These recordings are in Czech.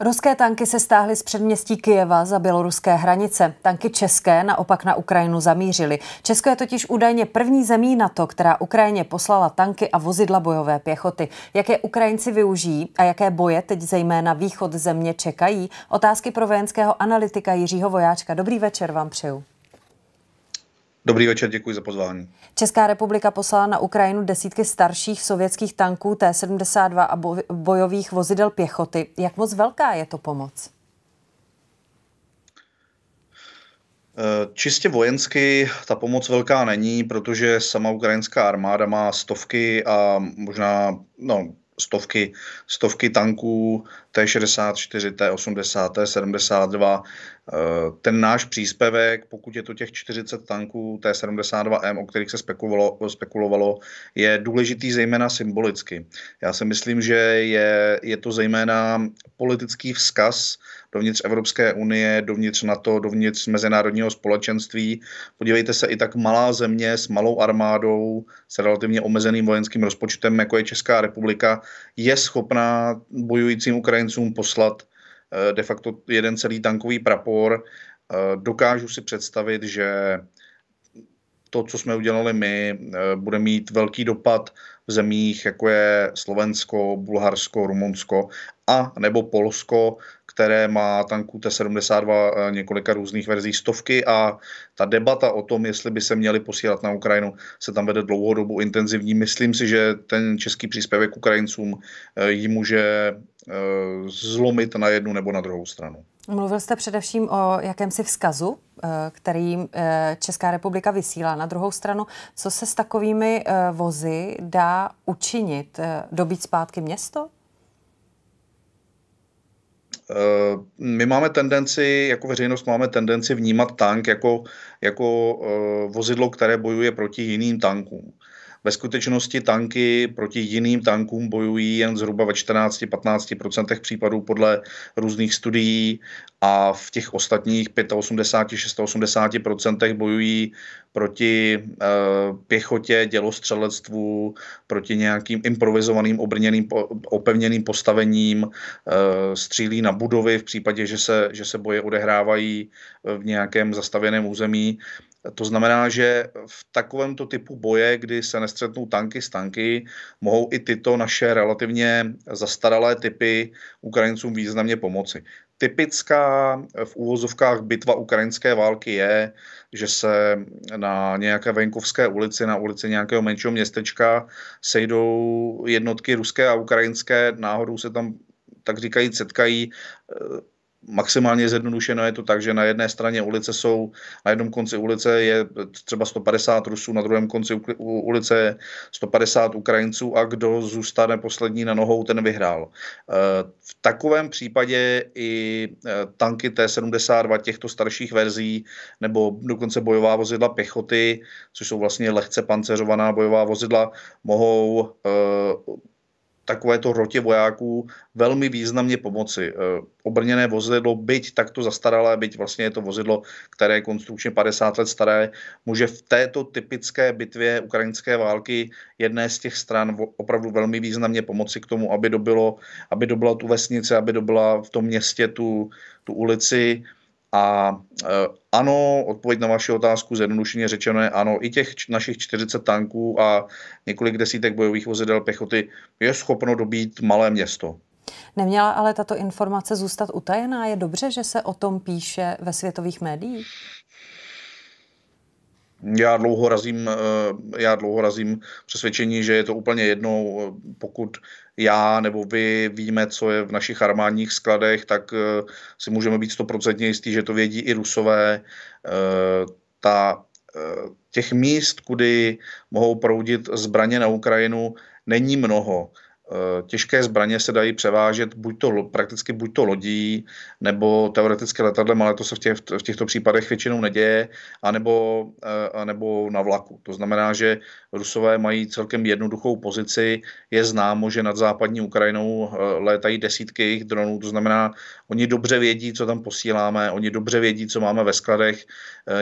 Ruské tanky se stáhly z předměstí Kijeva za běloruské hranice. Tanky české naopak na Ukrajinu zamířily. Česko je totiž údajně první zemí to, která Ukrajině poslala tanky a vozidla bojové pěchoty. Jaké Ukrajinci využijí a jaké boje teď zejména východ země čekají? Otázky pro vojenského analytika Jiřího Vojáčka. Dobrý večer vám přeju. Dobrý večer, děkuji za pozvání. Česká republika poslala na Ukrajinu desítky starších sovětských tanků T-72 a bojových vozidel pěchoty. Jak moc velká je to pomoc? Eh, čistě vojensky ta pomoc velká není, protože sama ukrajinská armáda má stovky a možná no, stovky, stovky tanků T-64, T-80, T-72. Eh, ten náš příspěvek, pokud je to těch 40 tanků T-72M, o kterých se spekulovalo, spekulovalo, je důležitý zejména symbolicky. Já si myslím, že je, je to zejména politický vzkaz dovnitř Evropské unie, dovnitř NATO, dovnitř mezinárodního společenství. Podívejte se, i tak malá země s malou armádou, s relativně omezeným vojenským rozpočtem, jako je Česká republika, je schopná bojujícím Ukrajincům poslat Eh, de facto jeden celý tankový prapor. Eh, dokážu si představit, že to, co jsme udělali my, eh, bude mít velký dopad v zemích, jako je Slovensko, Bulharsko, Rumunsko a nebo Polsko, které má tanků T-72 eh, několika různých verzí stovky a ta debata o tom, jestli by se měli posílat na Ukrajinu, se tam vede dlouhodobu intenzivní. Myslím si, že ten český příspěvek Ukrajincům eh, ji může eh, zlomit na jednu nebo na druhou stranu. Mluvil jste především o jakémsi vzkazu, který Česká republika vysílá. Na druhou stranu, co se s takovými vozy dá učinit? Eh, dobít zpátky město? Eh, my máme tendenci, jako veřejnost máme tendenci vnímat tank jako, jako eh, vozidlo, které bojuje proti jiným tankům. Ve skutečnosti tanky proti jiným tankům bojují jen zhruba ve 14-15% případů podle různých studií a v těch ostatních 85-86% bojují proti eh, pěchotě, dělostřelectvu, proti nějakým improvizovaným obrněným, opevněným postavením, eh, střílí na budovy v případě, že se, že se boje odehrávají v nějakém zastavěném území. To znamená, že v takovémto typu boje, kdy se nestřetnou tanky s tanky, mohou i tyto naše relativně zastaralé typy Ukrajincům významně pomoci. Typická v úvozovkách bitva ukrajinské války je, že se na nějaké venkovské ulici, na ulici nějakého menšího městečka sejdou jednotky ruské a ukrajinské, náhodou se tam tak říkají setkají maximálně zjednodušeno je to tak, že na jedné straně ulice jsou, na jednom konci ulice je třeba 150 Rusů, na druhém konci ulice 150 Ukrajinců a kdo zůstane poslední na nohou, ten vyhrál. Eh, v takovém případě i eh, tanky T-72 těchto starších verzí nebo dokonce bojová vozidla pěchoty, což jsou vlastně lehce pancerovaná bojová vozidla, mohou eh, takovéto rotě vojáků velmi významně pomoci. Eh, obrněné vozidlo, byť takto zastaralé, byť vlastně je to vozidlo, které je konstrukčně 50 let staré, může v této typické bitvě ukrajinské války jedné z těch stran opravdu velmi významně pomoci k tomu, aby dobilo, aby dobila tu vesnici, aby dobila v tom městě tu, tu ulici, a eh, ano, odpověď na vaši otázku zjednodušeně řečeno je ano, i těch našich 40 tanků a několik desítek bojových vozidel pěchoty je schopno dobít malé město. Neměla ale tato informace zůstat utajená? Je dobře, že se o tom píše ve světových médiích? já dlouho razím, eh, já dlouho razím přesvědčení, že je to úplně jedno, eh, pokud já nebo vy víme, co je v našich armádních skladech, tak eh, si můžeme být stoprocentně jistí, že to vědí i rusové. Ta, těch míst, kudy mohou proudit zbraně na Ukrajinu, není mnoho. Eh, těžké zbraně se dají převážet buď to, prakticky buď to lodí, nebo teoreticky letadlem, ale to se v, těch, v těchto případech většinou neděje, anebo, eh, anebo na vlaku. To znamená, že Rusové mají celkem jednoduchou pozici. Je známo, že nad západní Ukrajinou eh, létají desítky jejich dronů, to znamená, oni dobře vědí, co tam posíláme, oni dobře vědí, co máme ve skladech,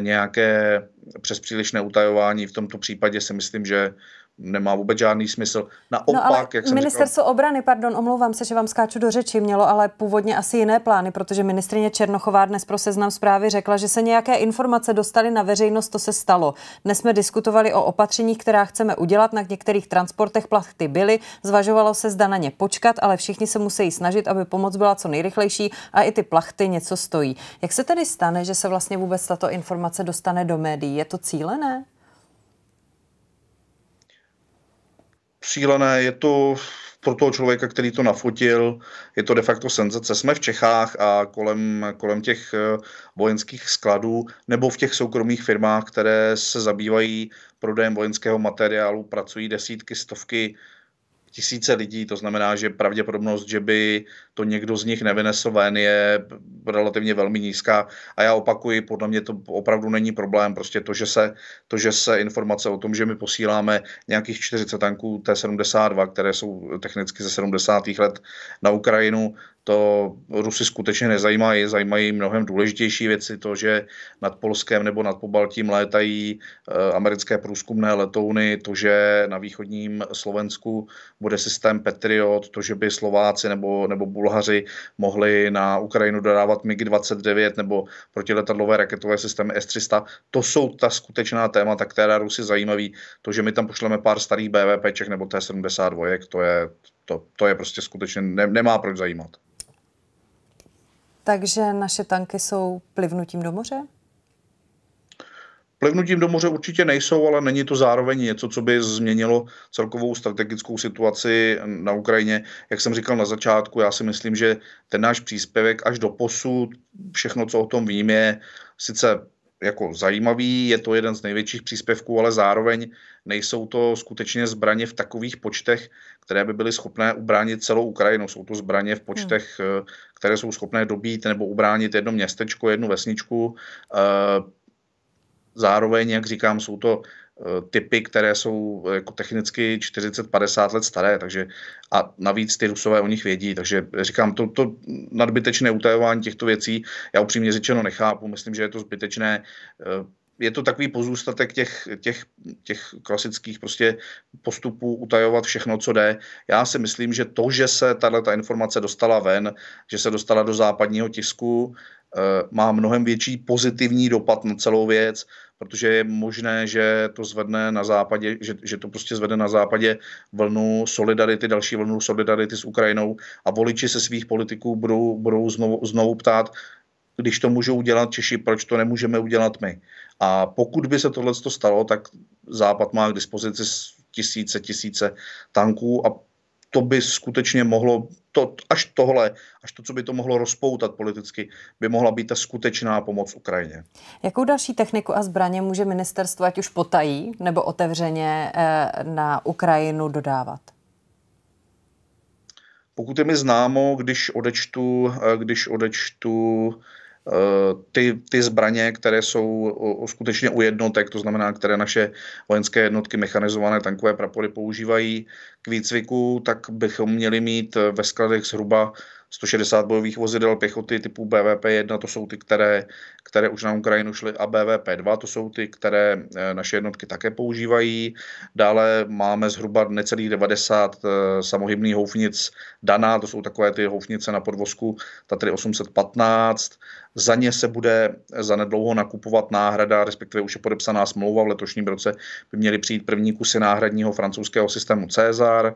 nějaké přespřílišné utajování v tomto případě si myslím, že nemá vůbec žádný smysl. Naopak, no ale jak jsem Ministerstvo říkal, obrany, pardon, omlouvám se, že vám skáču do řeči, mělo ale původně asi jiné plány, protože ministrině Černochová dnes pro seznam zprávy řekla, že se nějaké informace dostaly na veřejnost, to se stalo. Dnes jsme diskutovali o opatřeních, která chceme udělat, na některých transportech plachty byly, zvažovalo se zda na ně počkat, ale všichni se musí snažit, aby pomoc byla co nejrychlejší a i ty plachty něco stojí. Jak se tedy stane, že se vlastně vůbec tato informace dostane do médií? Je to cílené? střílené, je to pro toho člověka, který to nafotil, je to de facto senzace. Jsme v Čechách a kolem, kolem těch eh, vojenských skladů nebo v těch soukromých firmách, které se zabývají prodejem vojenského materiálu, pracují desítky, stovky tisíce lidí, to znamená, že pravděpodobnost, že by to někdo z nich nevynesl ven, je relativně velmi nízká. A já opakuji, podle mě to opravdu není problém. Prostě to, že se, to, že se informace o tom, že my posíláme nějakých 40 tanků T-72, které jsou technicky ze 70. let na Ukrajinu, to Rusy skutečně nezajímá, je zajímají mnohem důležitější věci, to, že nad Polskem nebo nad Pobaltím létají eh, americké průzkumné letouny, to, že na východním Slovensku bude systém Patriot, to, že by Slováci nebo, nebo Bulhaři mohli na Ukrajinu dodávat MiG-29 nebo protiletadlové raketové systémy S-300, to jsou ta skutečná témata, která Rusy zajímaví. To, že my tam pošleme pár starých BVPček nebo T-72, to je to, to je prostě skutečně, ne, nemá proč zajímat. Takže naše tanky jsou plivnutím do moře? Plivnutím do moře určitě nejsou, ale není to zároveň něco, co by změnilo celkovou strategickou situaci na Ukrajině. Jak jsem říkal na začátku, já si myslím, že ten náš příspěvek až do posud, všechno, co o tom vím je sice jako zajímavý, je to jeden z největších příspěvků, ale zároveň nejsou to skutečně zbraně v takových počtech, které by byly schopné ubránit celou Ukrajinu. Jsou to zbraně v hmm. počtech, eh, které jsou schopné dobít nebo ubránit jedno městečko, jednu vesničku. Eh, zároveň, jak říkám, jsou to Eh, typy, které jsou eh, jako technicky 40-50 let staré, takže a navíc ty Rusové o nich vědí, takže říkám, to, to nadbytečné utajování těchto věcí, já upřímně řečeno nechápu, myslím, že je to zbytečné, eh, je to takový pozůstatek těch, těch, těch klasických prostě postupů utajovat všechno, co jde. Já si myslím, že to, že se tato ta informace dostala ven, že se dostala do západního tisku, Eh, má mnohem větší pozitivní dopad na celou věc, protože je možné, že to zvedne na západě, že, že to prostě zvedne na západě vlnu solidarity, další vlnu solidarity s Ukrajinou a voliči se svých politiků budou, budou znovu, znovu ptát, když to můžou dělat Češi, proč to nemůžeme udělat my? A pokud by se tohle stalo, tak Západ má k dispozici tisíce, tisíce tanků a to by skutečně mohlo, to, až tohle, až to, co by to mohlo rozpoutat politicky, by mohla být ta skutečná pomoc Ukrajině. Jakou další techniku a zbraně může ministerstvo, ať už potají nebo otevřeně eh, na Ukrajinu dodávat? Pokud je mi známo, když odečtu, eh, když odečtu Eh, ty, ty zbraně, které jsou skutečně u jednotek, to znamená, které naše vojenské jednotky mechanizované tankové prapory používají k výcviku, tak bychom měli mít eh, ve skladech zhruba 160 bojových vozidel pěchoty typu BVP-1, to jsou ty, které, které už na Ukrajinu šly, a BVP-2, to jsou ty, které eh, naše jednotky také používají. Dále máme zhruba necelých 90 eh, samohybných houfnic Daná to jsou takové ty houfnice na podvozku Tatry 815. Za ně se bude eh, zanedlouho nakupovat náhrada, respektive už je podepsaná smlouva v letošním roce, by měly přijít první kusy náhradního francouzského systému César.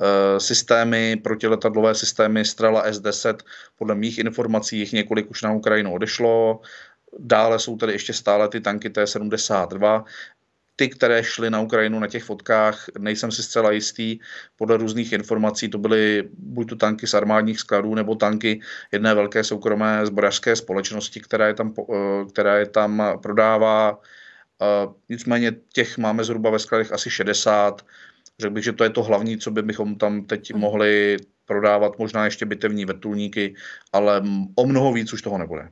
Eh, systémy, protiletadlové systémy Strela S-10. Podle mých informací jich několik už na Ukrajinu odešlo. Dále jsou tady ještě stále ty tanky T-72. Ty, které šly na Ukrajinu na těch fotkách, nejsem si zcela jistý. Podle různých informací to byly buď to tanky z armádních skladů, nebo tanky jedné velké soukromé zbrojařské společnosti, která je tam, eh, která je tam prodává. Eh, nicméně těch máme zhruba ve skladech asi 60. Řekl bych, že to je to hlavní, co by bychom tam teď mm. mohli prodávat, možná ještě bitevní vrtulníky, ale o mnoho víc už toho nebude.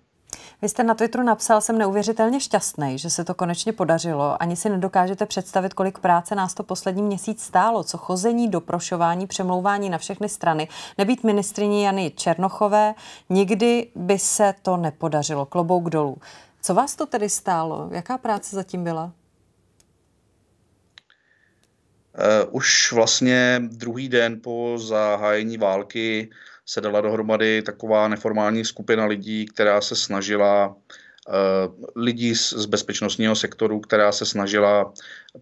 Vy jste na Twitteru napsal, jsem neuvěřitelně šťastný, že se to konečně podařilo. Ani si nedokážete představit, kolik práce nás to poslední měsíc stálo, co chození, doprošování, přemlouvání na všechny strany. Nebýt ministrině Jany Černochové, nikdy by se to nepodařilo. Klobouk dolů. Co vás to tedy stálo? Jaká práce zatím byla? Eh, už vlastně druhý den po zahájení války se dala dohromady taková neformální skupina lidí, která se snažila eh, lidí z bezpečnostního sektoru, která se snažila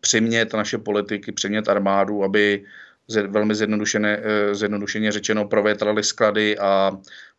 přimět naše politiky, přimět armádu, aby velmi zjednodušeně, eh, zjednodušeně řečeno provětrali sklady a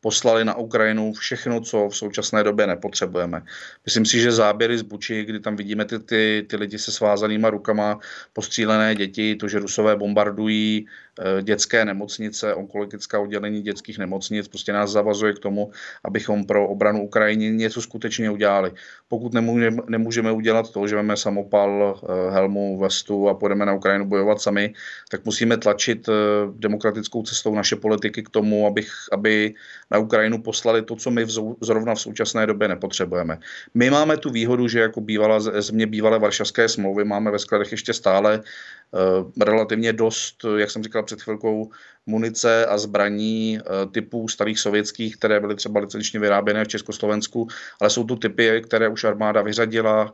poslali na Ukrajinu všechno, co v současné době nepotřebujeme. Myslím si, že záběry z Buči, kdy tam vidíme ty, ty, ty lidi se svázanýma rukama, postřílené děti, to, že Rusové bombardují eh, dětské nemocnice, onkologická oddělení dětských nemocnic, prostě nás zavazuje k tomu, abychom pro obranu Ukrajiny něco skutečně udělali. Pokud nemůžeme, nemůžeme udělat to, že máme samopal, eh, helmu, vestu a půjdeme na Ukrajinu bojovat sami, tak musíme tlačit eh, demokratickou cestou naše politiky k tomu, abych, aby na Ukrajinu poslali to, co my v zrovna v současné době nepotřebujeme. My máme tu výhodu, že jako bývala, země bývalé varšavské smlouvy máme ve skladech ještě stále eh, relativně dost, jak jsem říkal před chvilkou, munice a zbraní eh, typů starých sovětských, které byly třeba licenčně vyráběné v Československu, ale jsou tu typy, které už armáda vyřadila,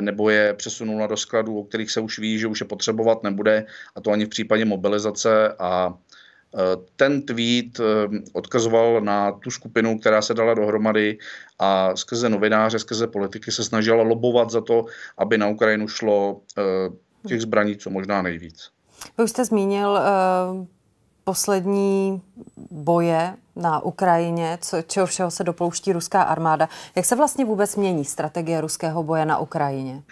nebo je přesunula do skladů, o kterých se už ví, že už je potřebovat nebude, a to ani v případě mobilizace a ten tweet eh, odkazoval na tu skupinu, která se dala dohromady a skrze novináře, skrze politiky se snažila lobovat za to, aby na Ukrajinu šlo eh, těch zbraní co možná nejvíc. Vy už jste zmínil uh, poslední boje na Ukrajině, co, čeho všeho se dopouští ruská armáda. Jak se vlastně vůbec mění strategie ruského boje na Ukrajině?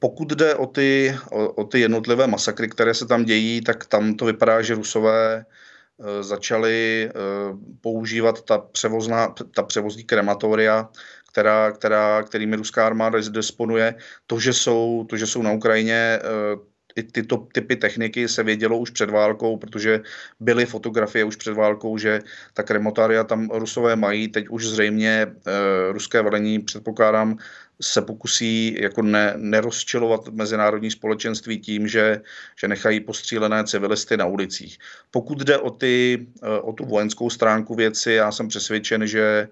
Pokud jde o ty, o, o ty jednotlivé masakry, které se tam dějí, tak tam to vypadá, že Rusové e, začali e, používat ta, převozná, ta převozní krematoria, která, která, kterými ruská armáda disponuje. To že, jsou, to, že jsou na Ukrajině, e, i tyto typy techniky se vědělo už před válkou, protože byly fotografie už před válkou, že ta kremotária tam rusové mají. Teď už zřejmě e, ruské velení, předpokládám, se pokusí jako ne, nerozčilovat mezinárodní společenství tím, že, že nechají postřílené civilisty na ulicích. Pokud jde o, ty, eh, o tu vojenskou stránku věci, já jsem přesvědčen, že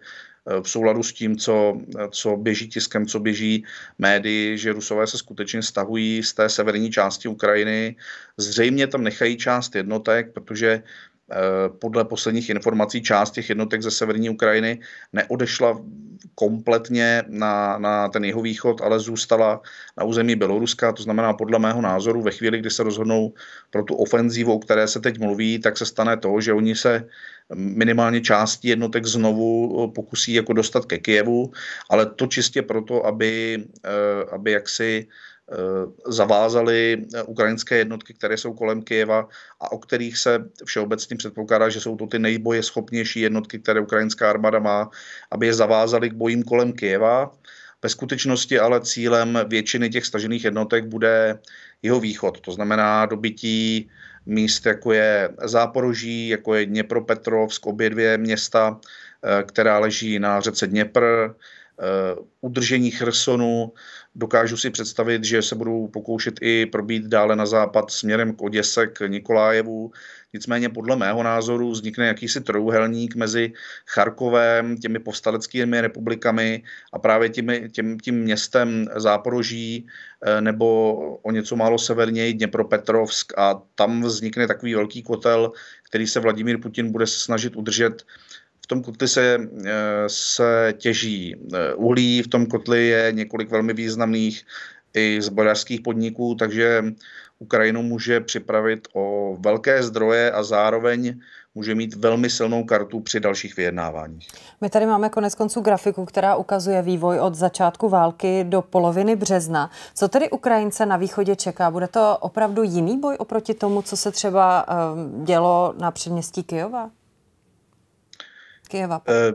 v souladu s tím, co, co běží tiskem, co běží médii, že Rusové se skutečně stahují z té severní části Ukrajiny. Zřejmě tam nechají část jednotek, protože Eh, podle posledních informací část těch jednotek ze severní Ukrajiny neodešla kompletně na, na ten jeho východ, ale zůstala na území Běloruska. To znamená, podle mého názoru, ve chvíli, kdy se rozhodnou pro tu ofenzívu, o které se teď mluví, tak se stane to, že oni se minimálně části jednotek znovu eh, pokusí jako dostat ke Kijevu, ale to čistě proto, aby, eh, aby jaksi Eh, zavázaly eh, ukrajinské jednotky, které jsou kolem Kyjeva a o kterých se všeobecně předpokládá, že jsou to ty schopnější jednotky, které ukrajinská armáda má, aby je zavázaly k bojím kolem Kyjeva. Ve skutečnosti ale cílem většiny těch stažených jednotek bude jeho východ, to znamená dobytí míst, jako je Záporoží, jako je Dněpropetrovsk, obě dvě města, eh, která leží na řece Dněpr, Eh, udržení Chersonu. Dokážu si představit, že se budou pokoušet i probít dále na západ směrem k Oděse, k Nikolájevu. Nicméně podle mého názoru vznikne jakýsi trojuhelník mezi Charkovem, těmi povstaleckými republikami a právě těmi, těm, tím městem Záporoží eh, nebo o něco málo severněji Dněpropetrovsk a tam vznikne takový velký kotel, který se Vladimír Putin bude snažit udržet tom kotli se, eh, se těží eh, uhlí, v tom kotli je několik velmi významných i zbrojařských podniků, takže Ukrajinu může připravit o velké zdroje a zároveň může mít velmi silnou kartu při dalších vyjednáváních. My tady máme konec konců grafiku, která ukazuje vývoj od začátku války do poloviny března. Co tedy Ukrajince na východě čeká? Bude to opravdu jiný boj oproti tomu, co se třeba eh, dělo na předměstí Kyjova? Kebab. Äh,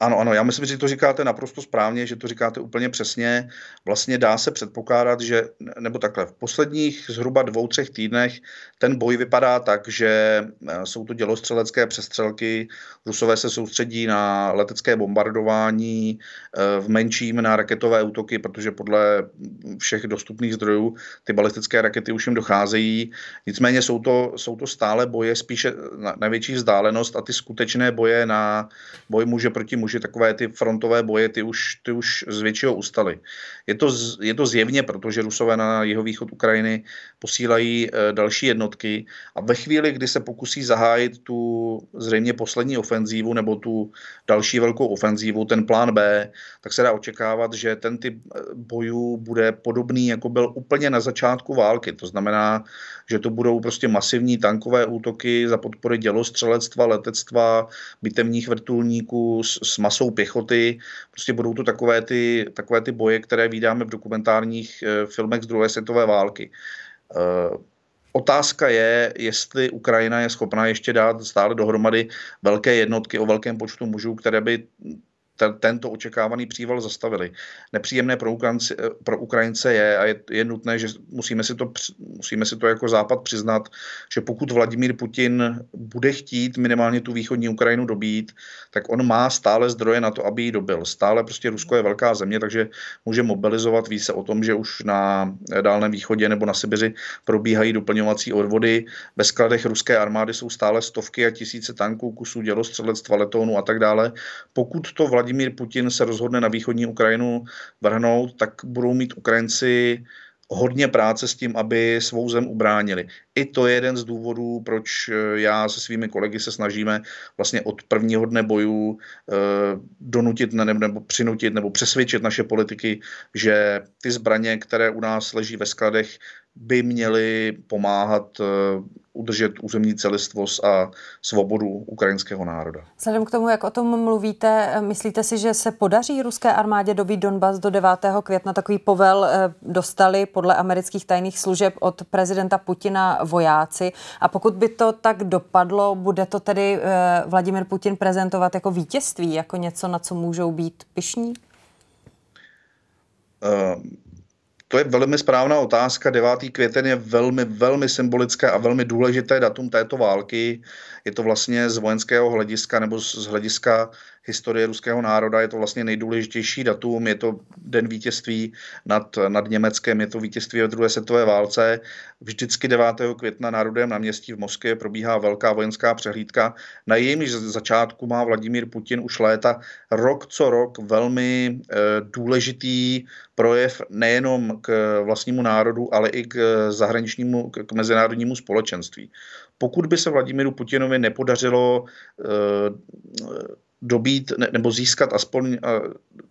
Ano, ano, já myslím, že to říkáte naprosto správně, že to říkáte úplně přesně. Vlastně dá se předpokládat, že, nebo takhle, v posledních zhruba dvou, třech týdnech ten boj vypadá tak, že eh, jsou to dělostřelecké přestřelky, Rusové se soustředí na letecké bombardování, eh, v menším na raketové útoky, protože podle všech dostupných zdrojů ty balistické rakety už jim docházejí. Nicméně jsou to, jsou to stále boje spíše na, na větší vzdálenost a ty skutečné boje na boj muže proti muži že takové ty frontové boje, ty už, ty už z většího ustaly. Je to, je to zjevně, protože Rusové na jeho východ Ukrajiny posílají eh, další jednotky a ve chvíli, kdy se pokusí zahájit tu zřejmě poslední ofenzívu nebo tu další velkou ofenzívu, ten plán B, tak se dá očekávat, že ten typ eh, bojů bude podobný, jako byl úplně na začátku války. To znamená, že to budou prostě masivní tankové útoky za podpory dělostřelectva, letectva, bitevních vrtulníků, s masou pěchoty. Prostě budou to takové ty, takové ty boje, které vydáme v dokumentárních eh, filmech z druhé světové války. Eh, otázka je, jestli Ukrajina je schopná ještě dát stále dohromady velké jednotky o velkém počtu mužů, které by tento očekávaný příval zastavili. Nepříjemné pro, Ukrajince, eh, pro Ukrajince je a je, je nutné, že musíme si, to, musíme si to jako Západ přiznat, že pokud Vladimír Putin bude chtít minimálně tu východní Ukrajinu dobít, tak on má stále zdroje na to, aby ji dobil. Stále prostě Rusko je velká země, takže může mobilizovat. Ví se o tom, že už na Dálném východě nebo na Sibiři probíhají doplňovací odvody. Ve skladech ruské armády jsou stále stovky a tisíce tanků, kusů dělostřelectva, letounů a tak dále. Pokud to Vladimír Vladimír Putin se rozhodne na východní Ukrajinu vrhnout, tak budou mít Ukrajinci hodně práce s tím, aby svou zem ubránili. I to je jeden z důvodů, proč eh, já se svými kolegy se snažíme vlastně od prvního dne bojů eh, donutit nebo přinutit nebo přesvědčit naše politiky, že ty zbraně, které u nás leží ve skladech, by měly pomáhat eh, udržet územní celistvost a svobodu ukrajinského národa. Vzhledem k tomu, jak o tom mluvíte, myslíte si, že se podaří ruské armádě dobít Donbas do 9. května? Takový povel eh, dostali podle amerických tajných služeb od prezidenta Putina vojáci. A pokud by to tak dopadlo, bude to tedy eh, Vladimir Putin prezentovat jako vítězství, jako něco, na co můžou být pišní? Um eh, to je velmi správná otázka. 9. květen je velmi, velmi symbolické a velmi důležité datum této války. Je to vlastně z vojenského hlediska nebo z hlediska historie ruského národa. Je to vlastně nejdůležitější datum, je to den vítězství nad, nad Německem, je to vítězství ve druhé světové válce. Vždycky 9. května na Rudém v Moskvě probíhá velká vojenská přehlídka. Na jejím začátku má Vladimír Putin už léta rok co rok velmi e, důležitý projev nejenom k vlastnímu národu, ale i k zahraničnímu, k mezinárodnímu společenství. Pokud by se Vladimíru Putinovi nepodařilo e, dobít nebo získat aspoň,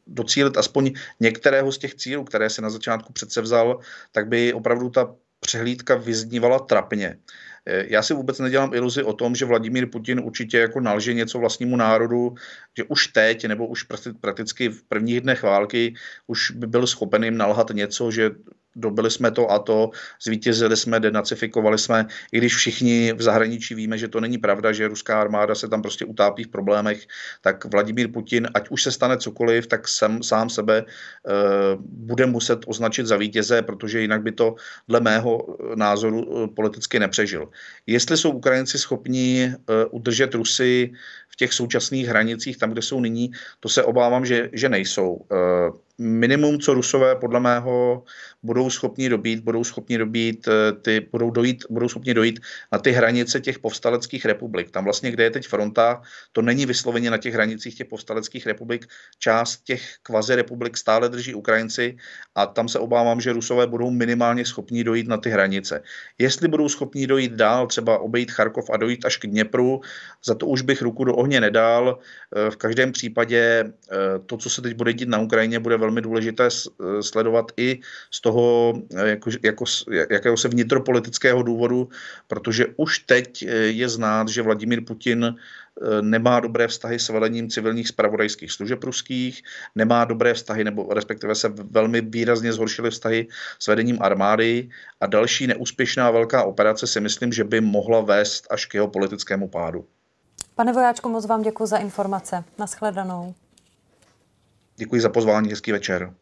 docílit aspoň některého z těch cílů, které se na začátku přece vzal, tak by opravdu ta přehlídka vyznívala trapně. E, já si vůbec nedělám iluzi o tom, že Vladimír Putin určitě jako nalže něco vlastnímu národu, že už teď nebo už prakticky v prvních dnech války už by byl schopen jim nalhat něco, že dobili jsme to a to, zvítězili jsme, denacifikovali jsme, i když všichni v zahraničí víme, že to není pravda, že ruská armáda se tam prostě utápí v problémech, tak Vladimír Putin, ať už se stane cokoliv, tak sem, sám sebe e, bude muset označit za vítěze, protože jinak by to dle mého eh, názoru eh, politicky nepřežil. Jestli jsou Ukrajinci schopni e, udržet Rusy v těch současných hranicích, tam, kde jsou nyní, to se obávám, že, že nejsou. E, minimum, co Rusové podle mého budou schopni dobít, budou schopni dobít eh, ty, budou, dojít, budou schopni dojít na ty hranice těch povstaleckých republik. Tam vlastně, kde je teď fronta, to není vysloveně na těch hranicích těch povstaleckých republik. Část těch kvazi republik stále drží Ukrajinci a tam se obávám, že Rusové budou minimálně schopni dojít na ty hranice. Jestli budou schopni dojít dál, třeba obejít Charkov a dojít až k Dněpru, za to už bych ruku do ohně nedal. Eh, v každém případě eh, to, co se teď bude dít na Ukrajině, bude velmi velmi důležité eh, sledovat i z toho, eh, jako, jako, jakého se vnitropolitického důvodu, protože už teď eh, je znát, že Vladimír Putin nemá dobré vztahy s vedením civilních spravodajských služeb ruských, nemá dobré vztahy, nebo respektive se velmi výrazně zhoršily vztahy s vedením armády a další neúspěšná velká operace si myslím, že by mohla vést až k jeho politickému pádu. Pane vojáčku, moc vám děkuji za informace. Naschledanou. Děkuji za pozvání, hezký večer.